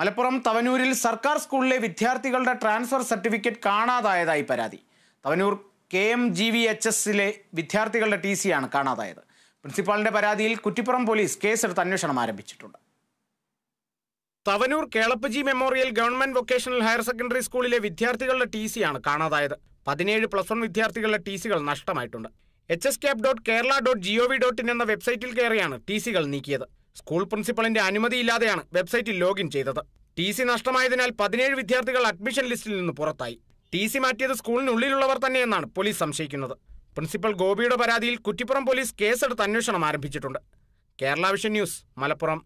മലപ്പുറം തവനൂരിൽ സർക്കാർ സ്കൂളിലെ വിദ്യാർത്ഥികളുടെ ട്രാൻസ്ഫർ സർട്ടിഫിക്കറ്റ് കാണാതായതായി പരാതി Thavanur K M G V H എസിലെ വിദ്യാർത്ഥികളുടെ ടി സിയാണ് കാണാതായത് പ്രിൻസിപ്പാളിന്റെ പരാതിയിൽ കുറ്റിപ്പുറം പോലീസ് കേസെടുത്ത് അന്വേഷണം ആരംഭിച്ചിട്ടുണ്ട് Thavanur Kelappaji memorial government vocational higher secondary സ്കൂളിലെ വിദ്യാർത്ഥികളുടെ ടി സിയാണ് കാണാതായത് പതിനേഴ് പ്ലസ് വൺ വിദ്യാർത്ഥികളുടെ ടി സികൾ നഷ്ടമായിട്ടുണ്ട് H S cap dot Kerala dot V dot in എന്ന വെബ്സൈറ്റിൽ കയറിയാണ് ടി സികൾ നീക്കിയത് സ്കൂൾ പ്രിൻസിപ്പളിന്റെ അനുമതിയില്ലാതെയാണ് വെബ്സൈറ്റിൽ ലോഗിൻ ചെയ്തത് ടി സി നഷ്ടമായതിനാൽ പതിനേഴ് വിദ്യാർത്ഥികൾ അഡ്മിഷൻ ലിസ്റ്റിൽ നിന്ന് പുറത്തായി ടി സി മാറ്റിയത് സ്കൂളിനുള്ളിലുള്ളവർ തന്നെയെന്നാണ് പോലീസ് സംശയിക്കുന്നത് പ്രിൻസിപ്പൽ ഗോപിയുടെ പരാതിയിൽ കുറ്റിപ്പുറം പോലീസ് കേസെടുത്ത് അന്വേഷണം ആരംഭിച്ചിട്ടുണ്ട് കേരള വിഷൻ ന്യൂസ് മലപ്പുറം